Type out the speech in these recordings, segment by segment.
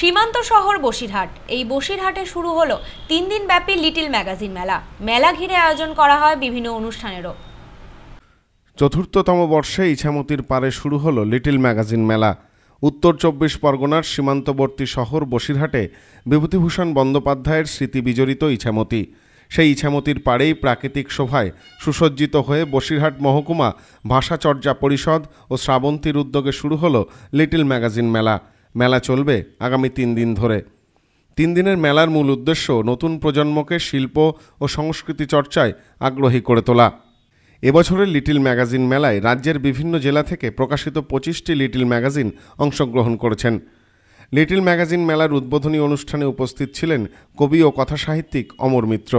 সীমান্ত শহর বসিরহাট এই বসিরহাটে শুরু হলো তিন দিন ব্যাপী লিটিল ম্যাগাজিন মেলা মেলা ঘিরে আয়োজন করা হয় বিভিন্ন অনুষ্ঠানেরও চতুর্থতম বর্ষে ইছামতির পারে শুরু হলো লিটিল ম্যাগাজিন মেলা উত্তর চব্বিশ পরগনার সীমান্তবর্তী শহর বসিরহাটে বিভূতিভূষণ বন্দ্যোপাধ্যায়ের স্মৃতি বিজড়িত ইছামতি সেই ইছামতির পাড়েই প্রাকৃতিক শোভায় সুসজ্জিত হয়ে বসিরহাট মহকুমা ভাষাচর্যা পরিষদ ও শ্রাবন্তীর উদ্যোগে শুরু হলো লিটিল ম্যাগাজিন মেলা মেলা চলবে আগামী তিন দিন ধরে তিন দিনের মেলার মূল উদ্দেশ্য নতুন প্রজন্মকে শিল্প ও সংস্কৃতি চর্চায় আগ্রহী করে তোলা এবছরের লিটিল ম্যাগাজিন মেলায় রাজ্যের বিভিন্ন জেলা থেকে প্রকাশিত পঁচিশটি লিটিল ম্যাগাজিন অংশগ্রহণ করেছেন লিটিল ম্যাগাজিন মেলার উদ্বোধনী অনুষ্ঠানে উপস্থিত ছিলেন কবি ও কথাসাহিত্যিক অমর মিত্র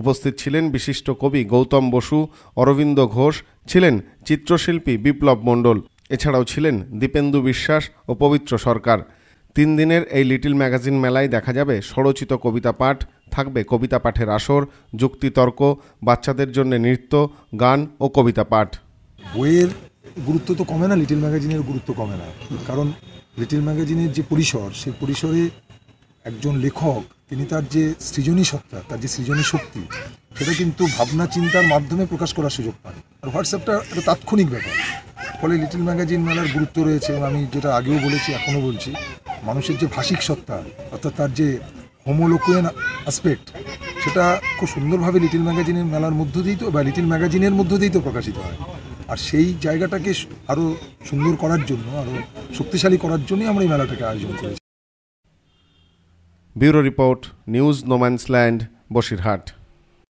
উপস্থিত ছিলেন বিশিষ্ট কবি গৌতম বসু অরবিন্দ ঘোষ ছিলেন চিত্রশিল্পী বিপ্লব মণ্ডল এছাড়াও ছিলেন দীপেন্দু বিশ্বাস ও পবিত্র সরকার তিন দিনের এই লিটিল ম্যাগাজিন মেলায় দেখা যাবে স্বরচিত কবিতা পাঠ থাকবে কবিতা পাঠের আসর যুক্তিতর্ক বাচ্চাদের জন্য নৃত্য গান ও কবিতা পাঠ বইয়ের গুরুত্ব তো কমে না লিটিল ম্যাগাজিনের গুরুত্ব কমে না কারণ লিটিল ম্যাগাজিনের যে পরিসর সেই পরিসরে একজন লেখক তিনি তার যে সৃজনী সত্তা তার যে সৃজনী শক্তি সেটা কিন্তু ভাবনা চিন্তার মাধ্যমে প্রকাশ করার সুযোগ পান আর হোয়াটসঅ্যাপটা একটা তাৎক্ষণিক ব্যাপার ফলে লিটল ম্যাগাজিন মেলার গুরুত্ব রয়েছে আমি যেটা আগেও বলেছি এখনও বলছি মানুষের যে ভাষিক সত্তা অর্থাৎ তার যে হোমোলোকুয়েন আসপেক্ট সেটা খুব সুন্দরভাবে লিটল ম্যাগাজিনের মেলার মধ্য দিয়েই তো বা লিটল ম্যাগাজিনের মধ্য দিয়েই তো প্রকাশিত হয় আর সেই জায়গাটাকে আরও সুন্দর করার জন্য আরও শক্তিশালী করার জন্যই আমরা এই মেলাটাকে আয়োজন করেছি bureau report news no man's land Basirhat